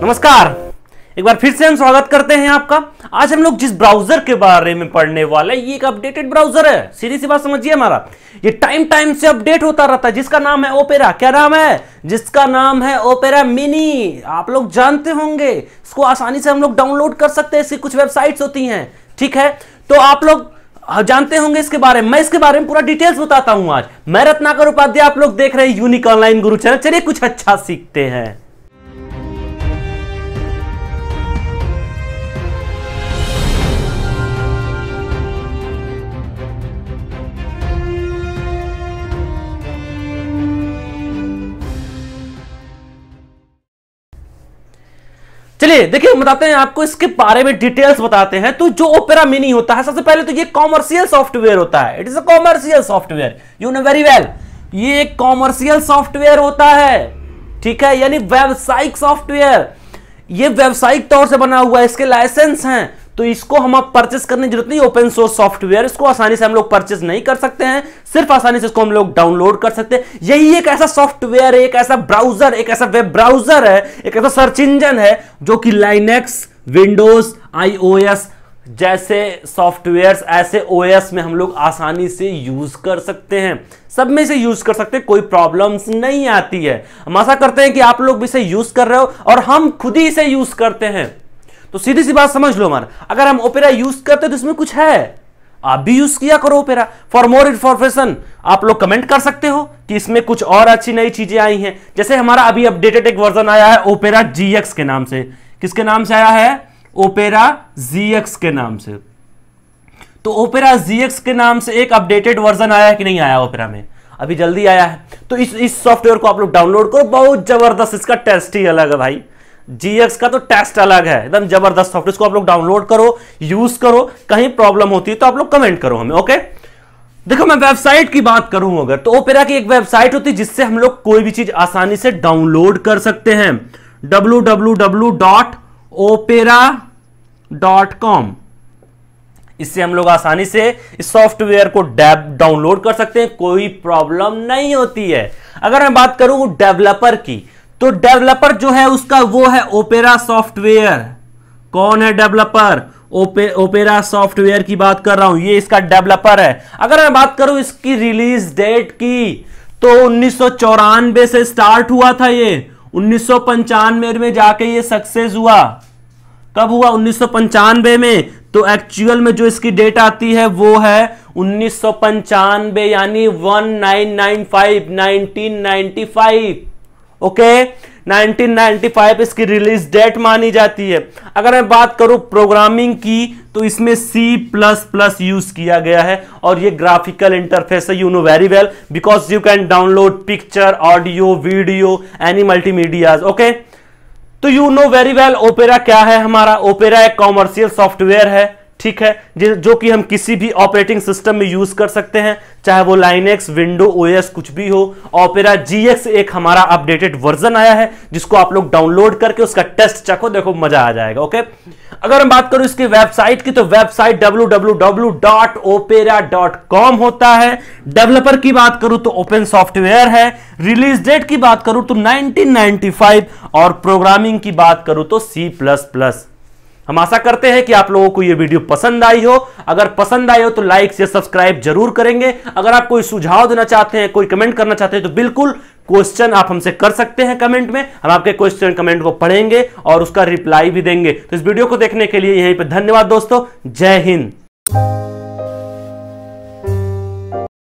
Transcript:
नमस्कार एक बार फिर से हम स्वागत करते हैं आपका आज हम लोग जिस ब्राउजर के बारे में पढ़ने वाले हैं ये एक अपडेटेड ब्राउजर है सीधी सी बात समझिए हमारा ये टाइम टाइम से अपडेट होता रहता है जिसका नाम है ओपेरा क्या नाम है जिसका नाम है ओपेरा मिनी आप लोग जानते होंगे इसको आसानी से हम लोग डाउनलोड कर सकते हैं इसकी कुछ वेबसाइट्स होती हैं ठीक है तो आप लोग हाँ, जानते होंगे इसके बारे में मैं इसके बारे में पूरा डिटेल्स बताता हूं आज मैं रत्नाकर उपाध्याय आप लोग देख रहे हैं यूनिक ऑनलाइन गुरु चैनल चलिए कुछ अच्छा सीखते हैं चलिए देखिए बताते हैं आपको इसके बारे में डिटेल्स बताते हैं तो जो ओपेरा मिनी होता है सबसे पहले तो ये कॉमर्शियल सॉफ्टवेयर होता है it is a commercial software you know very well ये एक कॉमर्शियल सॉफ्टवेयर होता है ठीक है यानी व्यावसायिक सॉफ्टवेयर ये व्यावसायिक तौर से बना हुआ है इसके लाइसेंस हैं तो इसको हम आप परचेस करने जरूरत नहीं ओपन सोर्स सॉफ्टवेयर इसको आसानी से हम लोग परचेस नहीं कर सकते हैं सिर्फ आसानी से इसको हम लोग डाउनलोड कर सकते हैं यही एक ऐसा सॉफ्टवेयर है एक ऐसा ब्राउजर एक ऐसा वेब ब्राउजर है एक ऐसा सर्च इंजन है जो कि लाइनेक्स विंडोज आईओएस जैसे सॉफ्टवेयर्स ऐसे ओएस में हम लोग आसानी से यूज कर सकते हैं सब में से यूज कर सकते हैं कोई प्रॉब्लम्स नहीं आती है हम आशा करते हैं कि आप लोग भी इसे यूज कर रहे हो और हम खुद ही इसे यूज करते हैं तो सीधी सी बात समझ लो हमारा अगर हम ओपेरा यूज करते तो इसमें कुछ है आप भी यूज किया करो ओपेरा फॉर मोर इन्फॉर्मेशन आप लोग कमेंट कर सकते हो कि इसमें कुछ और अच्छी नई चीजें आई हैं जैसे हमारा अभी अपडेटेड एक वर्जन आया है ओपेरा जीएक्स के नाम से किसके नाम से आया है ओपेरा जीएक्स के नाम से तो ओपेरा जीएक्स के नाम से एक अपडेटेड वर्जन आया है कि नहीं आया ओपेरा में अभी जल्दी आया है तो इस इस सॉफ्टवेयर को आप लोग डाउनलोड करो बहुत जबरदस्त इसका टेस्ट ही अलग है भाई जीएक्स का तो टेस्ट अलग है एकदम जबरदस्त सॉफ्टवेयर इसको आप लोग डाउनलोड करो यूज करो कहीं प्रॉब्लम होती है तो आप लोग कमेंट करो हमें ओके देखो मैं वेबसाइट की बात करूं अगर तो ओपेरा की एक वेबसाइट होती है जिससे हम लोग कोई भी चीज आसानी से डाउनलोड कर सकते हैं W W W dot Opera dot com इससे हम लोग आसानी से इस सॉफ्टवेयर को डेब डाउनलोड कर सकते हैं कोई प्रॉब्लम नहीं होती है अगर मैं बात करूं डेवलपर की तो डेवलपर जो है उसका वो है ओपेरा सॉफ्टवेयर कौन है डेवलपर ओपे ओपेरा सॉफ्टवेयर की बात कर रहा हूं ये इसका डेवलपर है अगर मैं बात करूं इसकी रिलीज डेट की तो उन्नीस से स्टार्ट हुआ था ये उन्नीस में जाके ये सक्सेस हुआ कब हुआ उन्नीस में तो एक्चुअल में जो इसकी डेट आती है वो है उन्नीस यानी 1995 1995 ओके 1995 इसकी रिलीज डेट मानी जाती है अगर मैं बात करूं प्रोग्रामिंग की तो इसमें C++ यूज किया गया है और ये ग्राफिकल इंटरफेस है you know very well because you can download picture audio video any multimedias okay तो you know very well Opera क्या है हमारा ओपेरा एक कॉमर्शियल सॉफ्टवेयर है ठीक है जो कि हम किसी भी ऑपरेटिंग सिस्टम में यूज कर सकते हैं चाहे वो लाइनेक्स विंडो ओएस कुछ भी हो ऑपेरा जीएक्स एक हमारा अपडेटेड वर्जन आया है जिसको आप लोग डाउनलोड करके उसका टेस्ट चखो देखो मजा आ जाएगा ओके अगर हम बात करूं इसकी वेबसाइट की तो वेबसाइट डब्ल्यू होता है डेवलपर की बात करूं तो ओपन सॉफ्टवेयर है रिलीज डेट की बात करूं तो 1995 और प्रोग्रामिंग की बात करूं तो सी प्लस प्लस हम आशा करते हैं कि आप लोगों को यह वीडियो पसंद आई हो अगर पसंद आई हो तो लाइक से सब्सक्राइब जरूर करेंगे अगर आप कोई सुझाव देना चाहते हैं कोई कमेंट करना चाहते हैं तो बिल्कुल क्वेश्चन आप हमसे कर सकते हैं कमेंट में हम आपके क्वेश्चन कमेंट को पढ़ेंगे और उसका रिप्लाई भी देंगे तो इस वीडियो को देखने के लिए यहीं पर धन्यवाद दोस्तों जय हिंद